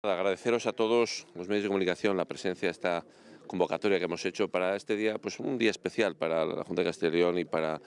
Agradeceros a todos los medios de comunicación la presencia de esta convocatoria que hemos hecho para este día, pues un día especial para la Junta de Castellón y para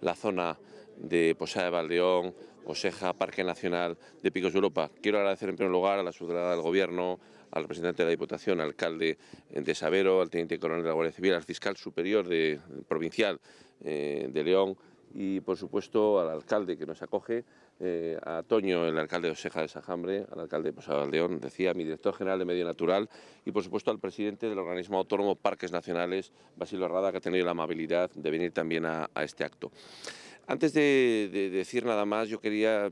la zona de Posada de Valdeón, Oseja, Parque Nacional de Picos de Europa. Quiero agradecer en primer lugar a la subdelegada del Gobierno, al representante de la Diputación, al alcalde de Sabero, al teniente coronel de la Guardia Civil, al fiscal superior de, provincial eh, de León, y por supuesto al alcalde que nos acoge eh, a Toño, el alcalde de Oseja de Sajambre, al alcalde de Posada León, decía, mi director general de Medio Natural y, por supuesto, al presidente del organismo autónomo Parques Nacionales, Basilio Arrada, que ha tenido la amabilidad de venir también a, este acto. Antes de, decir nada más, yo quería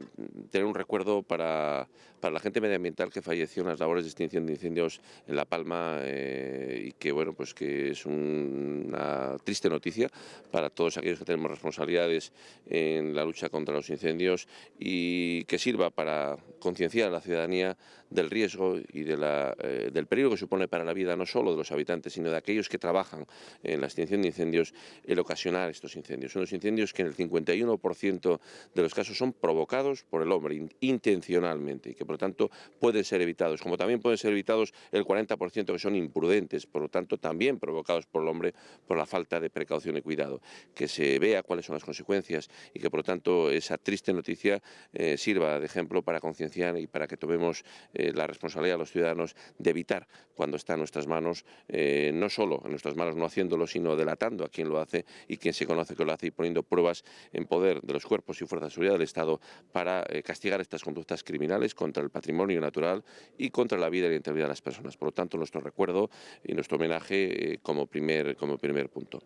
tener un recuerdo para, la gente medioambiental que falleció en las labores de extinción de incendios en La Palma eh, y que bueno pues que es una triste noticia para todos aquellos que tenemos responsabilidades en la lucha contra los incendios y que sirva para concienciar a la ciudadanía del riesgo y de la, eh, del peligro que supone para la vida no solo de los habitantes sino de aquellos que trabajan en la extinción de incendios el ocasionar estos incendios. son Unos incendios que en el 51% de los casos son provocados por el hombre intencionalmente y que lo tanto pueden ser evitados, como también pueden ser evitados el 40% que son imprudentes, por lo tanto también provocados por el hombre por la falta de precaución y cuidado. Que se vea cuáles son las consecuencias y que por lo tanto esa triste noticia eh, sirva de ejemplo para concienciar y para que tomemos eh, la responsabilidad a los ciudadanos de evitar cuando está en nuestras manos, eh, no solo en nuestras manos no haciéndolo, sino delatando a quien lo hace y quien se conoce que lo hace y poniendo pruebas en poder de los cuerpos y fuerzas de seguridad del Estado para castigar estas conductas criminales contra el patrimonio natural y contra la vida y la integridad de las personas. Por lo tanto, nuestro recuerdo y nuestro homenaje eh, como, primer, como primer punto.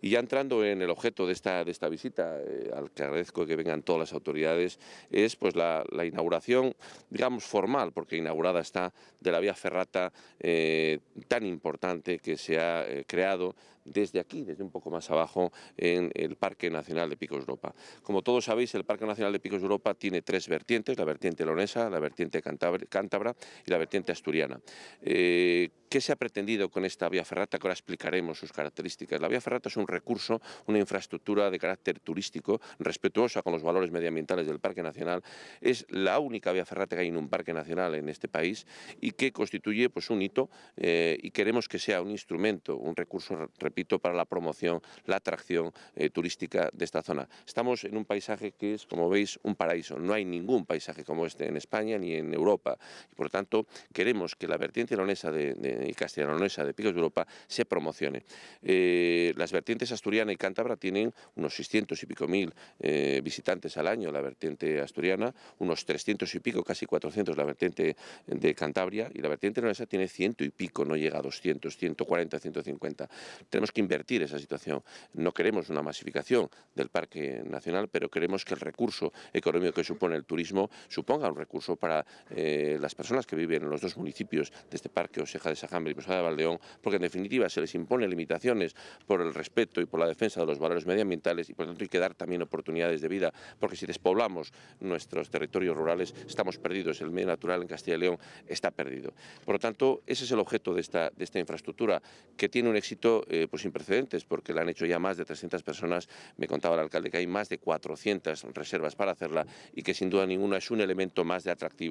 Y ya entrando en el objeto de esta, de esta visita, eh, al que agradezco que vengan todas las autoridades, es pues la, inauguración, digamos, formal, porque inaugurada está de la vía ferrata eh, tan importante que se ha creado desde aquí, desde un poco más abajo, en el Parque Nacional de Picos Europa. Como todos sabéis, el Parque Nacional de Picos Europa tiene tres vertientes, la vertiente leonesa, la vertiente vertiente cántabra y la vertiente asturiana. Eh, ¿Qué se ha pretendido con esta vía ferrata? Que ahora explicaremos sus características. La vía ferrata es un recurso, una infraestructura de carácter turístico, respetuosa con los valores medioambientales del Parque Nacional. Es la única vía ferrata que hay en un Parque Nacional en este país y que constituye pues, un hito eh, y queremos que sea un instrumento, un recurso, repito, para la promoción, la atracción eh, turística de esta zona. Estamos en un paisaje que es, como veis, un paraíso. No hay ningún paisaje como este en España, en Europa. Y por lo tanto, queremos que la vertiente leonesa de, y castellano de Picos de Europa se promocione. Eh, las vertientes asturiana y cántabra tienen unos 600 y pico mil eh, visitantes al año, la vertiente asturiana, unos 300 y pico, casi 400 la vertiente de Cantabria, y la vertiente leonesa tiene ciento y pico, no llega a 200, 140, 150. Tenemos que invertir esa situación. No queremos una masificación del Parque Nacional, pero queremos que el recurso económico que supone el turismo suponga un recurso para eh, las personas que viven en los dos municipios de este parque, Oseja de Sajambre y Posada de Valdeón, porque en definitiva se les impone limitaciones por el respeto y por la defensa de los valores medioambientales y por tanto hay que dar también oportunidades de vida, porque si despoblamos nuestros territorios rurales estamos perdidos, el medio natural en Castilla y León está perdido. Por lo tanto, ese es el objeto de esta, de esta infraestructura, que tiene un éxito eh, pues sin precedentes, porque la han hecho ya más de 300 personas, me contaba el alcalde que hay más de 400 reservas para hacerla y que sin duda ninguna es un elemento más de atractivo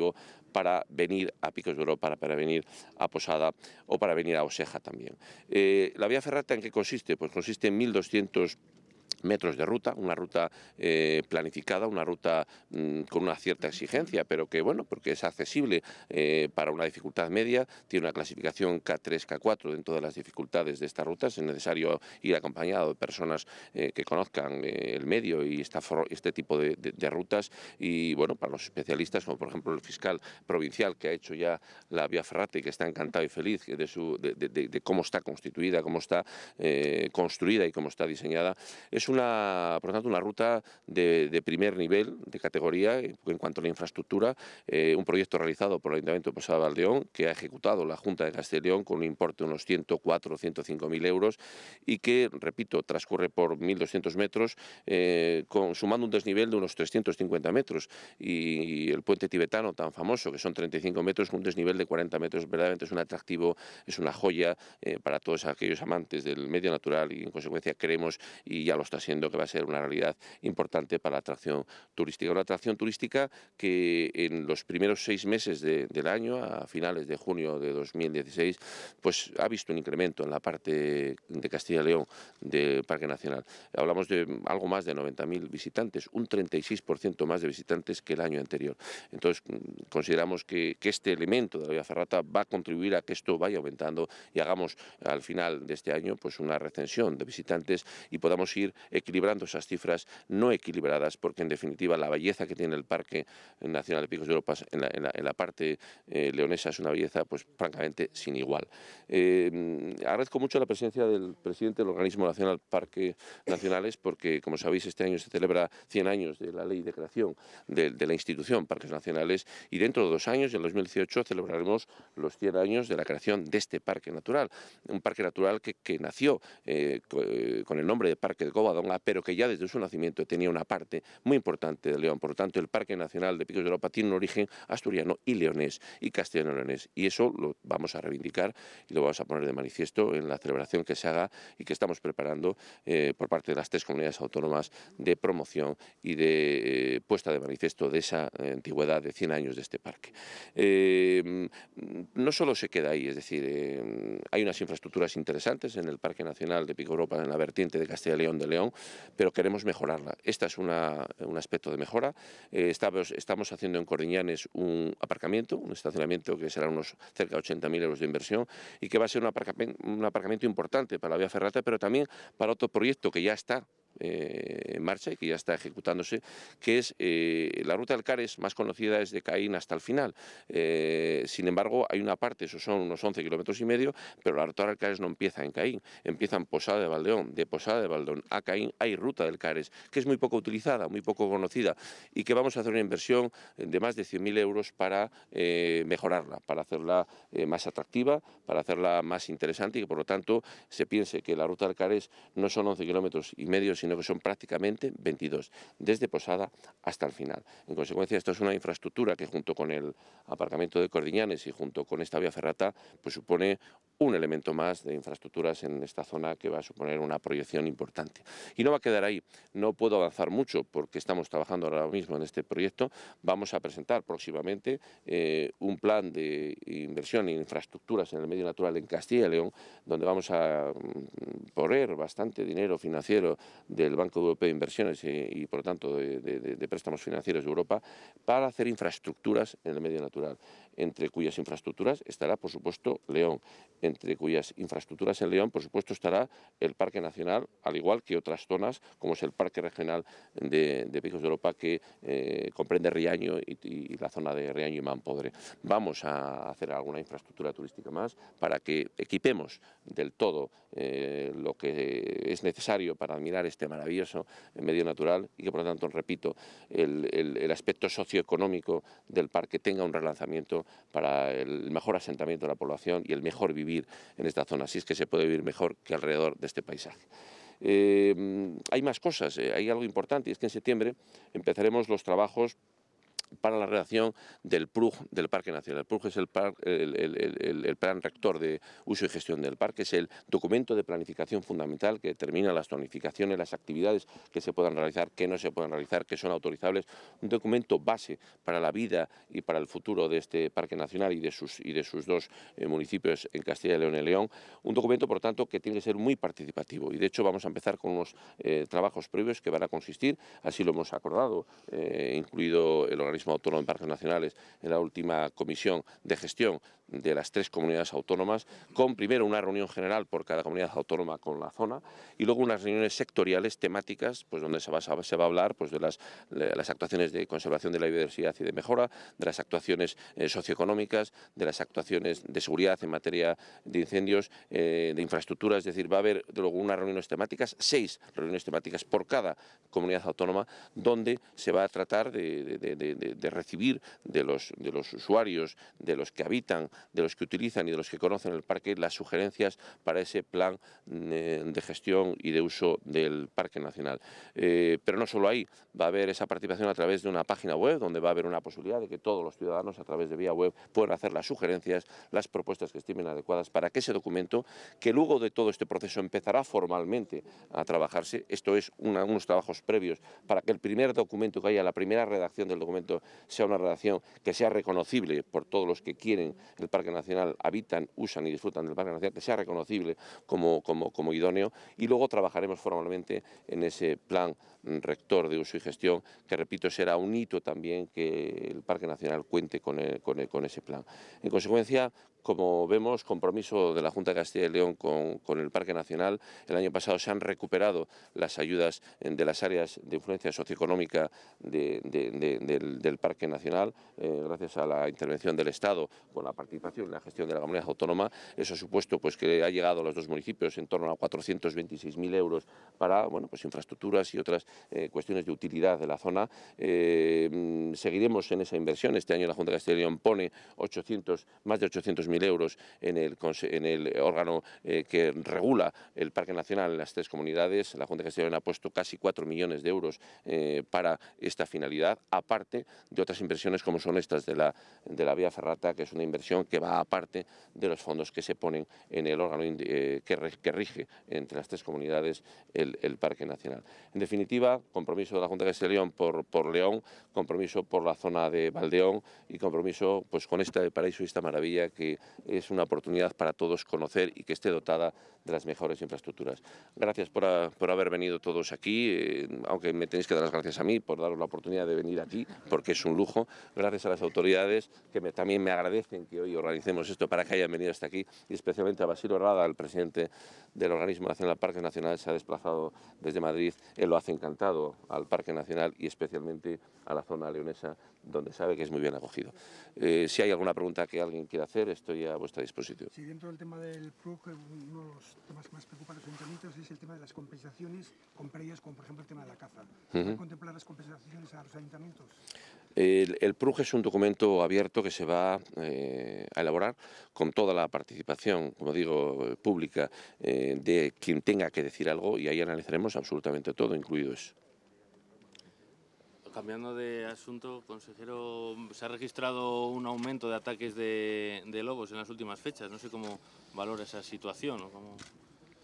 para venir a Picos de Europa, para venir a Posada o para venir a Oseja también. Eh, la vía ferrata en qué consiste? Pues consiste en 1.200 metros de ruta, una ruta eh, planificada, una ruta mm, con una cierta exigencia, pero que bueno, porque es accesible eh, para una dificultad media, tiene una clasificación K3, K4 dentro de las dificultades de estas rutas, es necesario ir acompañado de personas eh, que conozcan el medio y esta, este tipo de, rutas y bueno, para los especialistas, como por ejemplo el fiscal provincial que ha hecho ya la Vía Ferrate, que está encantado y feliz de, su, de cómo está constituida, cómo está construida y cómo está diseñada, es una, por tanto, una ruta de, primer nivel, de categoría, eh, en cuanto a la infraestructura, eh, un proyecto realizado por el Ayuntamiento de Posada Valdeón, que ha ejecutado la Junta de Castellón con un importe de unos 104 105 mil euros y que, repito, transcurre por 1.200 metros, eh, sumando un desnivel de unos 350 metros. Y, el puente tibetano tan famoso, que son 35 metros, con un desnivel de 40 metros, verdaderamente es un atractivo, es una joya para todos aquellos amantes del medio natural y, en consecuencia, creemos y ya lo está siendo, que va a ser una realidad importante para la atracción turística. Una atracción turística que en los primeros seis meses del año, a finales de junio de 2016, pues ha visto un incremento en la parte de Castilla y León del Parque Nacional. Hablamos de algo más de 90.000 visitantes, un 36% más de visitantes que el año anterior. Entonces, consideramos que, que este elemento de la Vía Ferrata va a contribuir a que esto vaya aumentando y hagamos al final de este año pues una recensión de visitantes y podamos ir equilibrando esas cifras no equilibradas, porque en definitiva la belleza que tiene el Parque Nacional de Picos de Europa en la, parte eh, leonesa es una belleza, pues francamente, sin igual. Eh, agradezco mucho la presencia del presidente del Organismo Nacional Parque Nacionales, porque, como sabéis, este año se celebra 100 años de la ley de creación de, la institución Parques Nacionales y dentro de dos años, en 2018, celebraremos los 100 años de la creación de este parque natural, un parque natural que, nació eh, con el nombre de Parque de pero que ya desde su nacimiento tenía una parte muy importante de León. Por lo tanto, el Parque Nacional de Picos de Europa tiene un origen asturiano y leonés y castellano-leonés. Y eso lo vamos a reivindicar y lo vamos a poner de manifiesto en la celebración que se haga y que estamos preparando eh, por parte de las tres comunidades autónomas de promoción y de eh, puesta de manifiesto de esa eh, antigüedad de 100 años de este parque. no solo se queda ahí, es decir, hay unas infraestructuras interesantes en el Parque Nacional de Picos de Europa, en la vertiente de Castilla y León de pero queremos mejorarla. Este es un aspecto de mejora. Eh, estamos, haciendo en Corriñanes un aparcamiento, un estacionamiento que será unos cerca de 80.000 euros de inversión y que va a ser un aparcamiento, un aparcamiento importante para la vía ferrata, pero también para otro proyecto que ya está eh, en marcha y que ya está ejecutándose, que es eh, la ruta del Cares, más conocida es de Caín hasta el final. Eh, sin embargo, hay una parte, eso son unos 11 kilómetros y medio, pero la ruta del Cares no empieza en Caín, empieza en Posada de Valdeón. De Posada de Valdeón a Caín hay ruta del Cares, que es muy poco utilizada, muy poco conocida, y que vamos a hacer una inversión de más de 100.000 euros para mejorarla, para hacerla más atractiva, para hacerla más interesante y que, por lo tanto, se piense que la ruta del Cares no son 11 kilómetros y medio, sino que son prácticamente 22, desde Posada hasta el final. En consecuencia, esto es una infraestructura que junto con el aparcamiento de Cordiñanes y junto con esta vía ferrata, pues supone un elemento más de infraestructuras en esta zona que va a suponer una proyección importante. Y no va a quedar ahí. No puedo avanzar mucho porque estamos trabajando ahora mismo en este proyecto. Vamos a presentar próximamente eh, un plan de inversión en infraestructuras en el medio natural en Castilla y León, donde vamos a mm, poner bastante dinero financiero del Banco Europeo de Inversiones y, por lo tanto, de préstamos financieros de Europa para hacer infraestructuras en el medio natural entre cuyas infraestructuras estará, por supuesto, León. Entre cuyas infraestructuras en León, por supuesto, estará el Parque Nacional, al igual que otras zonas, como es el Parque Regional de, de de Europa, que eh, comprende Riaño y, la zona de Riaño y Manpodre. Vamos a hacer alguna infraestructura turística más para que equipemos del todo eh, lo que es necesario para admirar este maravilloso medio natural y que, por lo tanto, repito, el aspecto socioeconómico del parque tenga un relanzamiento para el mejor asentamiento de la población y el mejor vivir en esta zona. Así es que se puede vivir mejor que alrededor de este paisaje. Eh, hay más cosas, eh, hay algo importante, y es que en septiembre empezaremos los trabajos para la redacción del PRUG del Parque Nacional. El PRUG es el, plan rector de uso y gestión del parque, es el documento de planificación fundamental que determina las zonificaciones, las actividades que se puedan realizar, que no se puedan realizar, que son autorizables, un documento base para la vida y para el futuro de este Parque Nacional y de sus, y de sus dos eh, municipios en Castilla y León y León, un documento, por tanto, que tiene que ser muy participativo y, de hecho, vamos a empezar con unos eh, trabajos previos que van a consistir, así lo hemos acordado, eh, incluido el organismo autónomo de parques nacionales en la última comisión de gestión de las tres comunidades autónomas, con primero una reunión general por cada comunidad autónoma con la zona y luego unas reuniones sectoriales temáticas, pues donde se va, se va a hablar pues, de las, las actuaciones de conservación de la biodiversidad y de mejora, de las actuaciones eh, socioeconómicas, de las actuaciones de seguridad en materia de incendios, eh, de infraestructuras, es decir, va a haber luego unas reuniones temáticas, seis reuniones temáticas por cada comunidad autónoma, donde se va a tratar de, de recibir de los, de los usuarios, de los que habitan de los que utilizan y de los que conocen el parque las sugerencias para ese plan eh, de gestión y de uso del Parque Nacional. Eh, pero no solo ahí, va a haber esa participación a través de una página web donde va a haber una posibilidad de que todos los ciudadanos a través de vía web puedan hacer las sugerencias, las propuestas que estimen adecuadas para que ese documento, que luego de todo este proceso empezará formalmente a trabajarse, esto es unos trabajos previos para que el primer documento que haya, la primera redacción del documento sea una redacción que sea reconocible por todos los que quieren del Parque Nacional habitan, usan y disfrutan del Parque Nacional, que sea reconocible como, como, como idóneo y luego trabajaremos formalmente en ese plan mm, rector de uso y gestión, que repito, será un hito también que el Parque Nacional cuente con, eh, eh, con ese plan. En consecuencia, como vemos, compromiso de la Junta de Castilla y León con, el Parque Nacional. El año pasado se han recuperado las ayudas eh, de las áreas de influencia socioeconómica del, Parque Nacional, eh, gracias a la intervención del Estado con la participación en la gestión de la comunidad autónoma. Eso ha supuesto pues, que ha llegado a los dos municipios en torno a 426.000 euros para bueno, pues, infraestructuras y otras eh, cuestiones de utilidad de la zona. Mm, seguiremos en esa inversión. Este año la Junta de Castilla y León pone 800, más de 800 euros en el, en el órgano eh, que regula el Parque Nacional en las tres comunidades. La Junta de Gestión ha puesto casi 4 millones de euros eh, para esta finalidad, aparte de otras inversiones como son estas de la, de la vía ferrata, que es una inversión que va aparte de los fondos que se ponen en el órgano eh, que, rige entre las tres comunidades el, Parque Nacional. En definitiva, compromiso de la Junta de Castilla León por, por León, compromiso por la zona de Valdeón y compromiso pues, con este paraíso y esta maravilla que es una oportunidad para todos conocer y que esté dotada de las mejores infraestructuras. Gracias por, ah, haber venido todos aquí, eh, aunque me tenéis que dar las gracias a mí por daros la oportunidad de venir aquí, porque es un lujo. Gracias a las autoridades que también me agradecen que hoy organicemos esto para que hayan venido hasta aquí, y especialmente a Basilio Rada, el presidente del Organismo Nacional Parque Nacional, se ha desplazado desde Madrid. Él lo hace encantado al Parque Nacional y especialmente a la zona leonesa donde sabe que es muy bien acogido. Eh, si hay alguna pregunta que alguien quiera hacer, estoy a vuestra disposición. Sí, dentro del tema del PRUG, uno de los temas que más preocupa a los ayuntamientos es el tema de las compensaciones con predios, como por ejemplo el tema de la caza. Uh -huh. contemplar las compensaciones a los ayuntamientos? El, el, PRUG es un documento abierto que se va eh, a elaborar con toda la participación, como digo, pública eh, de quien tenga que decir algo y ahí analizaremos absolutamente todo, incluido eso. Cambiando de asunto, consejero, se ha registrado un aumento de ataques de, lobos en las últimas fechas. No sé cómo valora esa situación.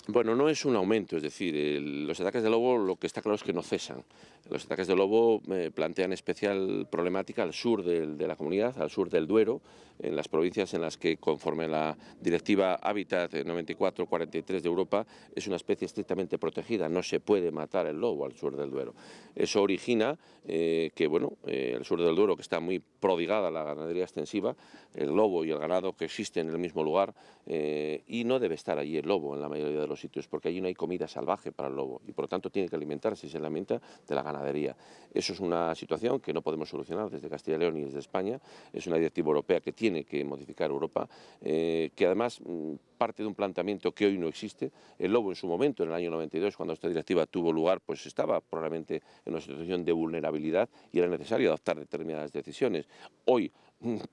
Bueno, no es un aumento, es decir, los ataques de lobo lo que está claro es que no cesan. Los ataques de lobo eh, plantean especial problemática al sur de, la comunidad, al sur del Duero, en las provincias en las que, conforme la directiva Hábitat 94-43 eh, de Europa, es una especie estrictamente protegida, no se puede matar el lobo al sur del Duero. Eso origina eh, que, bueno, el sur del Duero, que está muy prodigada la ganadería extensiva, el lobo y el ganado que existen en el mismo lugar, y no debe estar allí el lobo en la mayoría de los sitios, porque allí no hay comida salvaje para el lobo, y por lo tanto tiene que alimentarse y se alimenta de la ganadería eso es una situación que no podemos solucionar desde Castilla y León y desde España. Es una directiva europea que tiene que modificar Europa, eh, que además mm, parte de un planteamiento que hoy no existe. El lobo en su momento, en el año 92, cuando esta directiva tuvo lugar, pues estaba probablemente en una situación de vulnerabilidad y era necesario adoptar determinadas decisiones. Hoy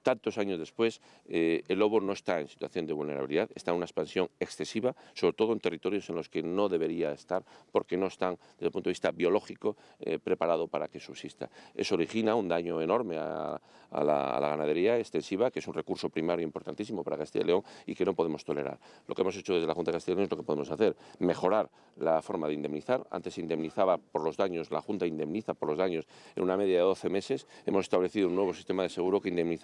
tantos años después, eh, el lobo no está en situación de vulnerabilidad, está en una expansión excesiva, sobre todo en territorios en los que no debería estar, porque no están, desde el punto de vista biológico, eh, preparado para que subsista. Eso origina un daño enorme a, la, ganadería extensiva, que es un recurso primario importantísimo para Castilla y León y que no podemos tolerar. Lo que hemos hecho desde la Junta de Castilla y León es lo que podemos hacer, mejorar la forma de indemnizar. Antes se indemnizaba por los daños, la Junta indemniza por los daños en una media de 12 meses. Hemos establecido un nuevo sistema de seguro que indemniza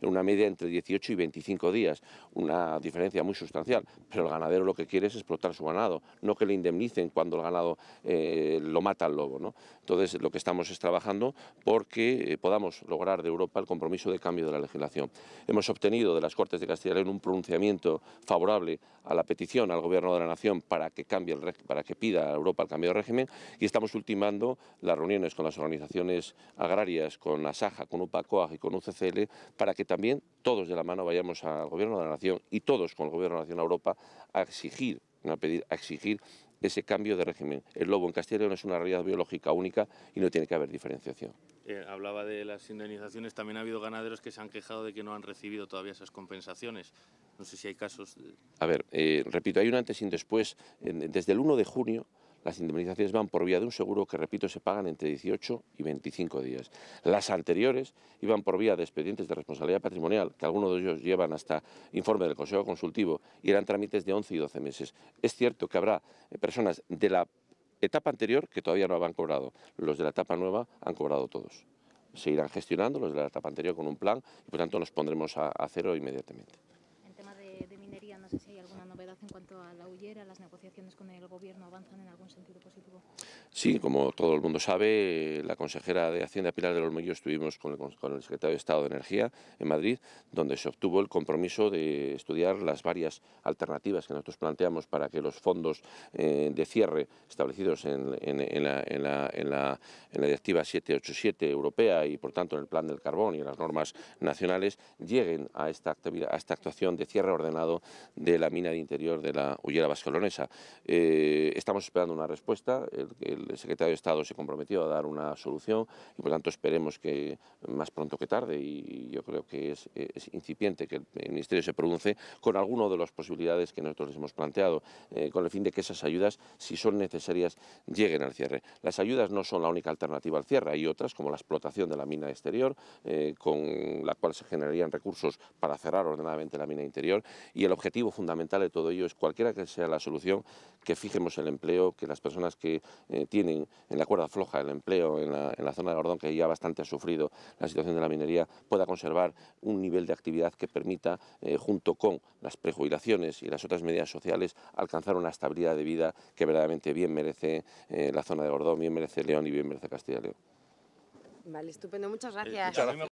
en una media entre 18 y 25 días, una diferencia muy sustancial, pero el ganadero lo que quiere es explotar su ganado, no que le indemnicen cuando el ganado eh, lo mata al lobo. ¿no? Entonces lo que estamos es trabajando porque eh, podamos lograr de Europa el compromiso de cambio de la legislación. Hemos obtenido de las Cortes de Castilla y León un pronunciamiento favorable a la petición al Gobierno de la Nación para que, cambie el, para que pida a Europa el cambio de régimen y estamos ultimando las reuniones con las organizaciones agrarias, con la SAJA, con UPACOAG y con UCCL para que también todos de la mano vayamos al Gobierno de la Nación y todos con el Gobierno de la Nación a Europa a exigir, a pedir, a exigir ese cambio de régimen. El lobo en Castilla y es una realidad biológica única y no tiene que haber diferenciación. Eh, hablaba de las indemnizaciones, también ha habido ganaderos que se han quejado de que no han recibido todavía esas compensaciones. No sé si hay casos. A ver, eh, repito, hay un antes y un después. Desde el 1 de junio las indemnizaciones van por vía de un seguro que, repito, se pagan entre 18 y 25 días. Las anteriores iban por vía de expedientes de responsabilidad patrimonial, que algunos de ellos llevan hasta informe del Consejo Consultivo, y eran trámites de 11 y 12 meses. Es cierto que habrá eh, personas de la etapa anterior que todavía no habían cobrado. Los de la etapa nueva han cobrado todos. Se irán gestionando los de la etapa anterior con un plan y, por tanto, nos pondremos a, cero inmediatamente. En tema de, de minería, no sé si hay alguna novedad en cuanto a la huyera, las negociaciones con avanzan en algún sentido positivo? Sí, como todo el mundo sabe, la consejera de Hacienda Pilar del Olmillo, estuvimos con el, secretario de Estado de Energía en Madrid, donde se obtuvo el compromiso de estudiar las varias alternativas que nosotros planteamos para que los fondos eh, de cierre establecidos en, la, en, Directiva 787 europea y, por tanto, en el Plan del Carbón y en las normas nacionales, lleguen a esta, actividad, a esta actuación de cierre ordenado de la mina de interior de la Ullera Vascolonesa. Eh, eh, estamos esperando una respuesta. El, secretario de Estado se comprometió a dar una solución y, por tanto, esperemos que más pronto que tarde, y yo creo que es, incipiente que el Ministerio se pronuncie con alguna de las posibilidades que nosotros les hemos planteado, eh, con el fin de que esas ayudas, si son necesarias, lleguen al cierre. Las ayudas no son la única alternativa al cierre, hay otras como la explotación de la mina exterior, eh, con la cual se generarían recursos para cerrar ordenadamente la mina interior, y el objetivo fundamental de todo ello es cualquiera que sea la solución que fije el empleo, que las personas que eh, tienen en la cuerda floja el empleo en la, zona de Gordón, que ya bastante ha sufrido la situación de la minería, pueda conservar un nivel de actividad que permita, eh, junto con las prejubilaciones y las otras medidas sociales, alcanzar una estabilidad de vida que verdaderamente bien merece eh, la zona de Gordón, bien merece León y bien merece Castilla y León. Vale, estupendo. Muchas gracias.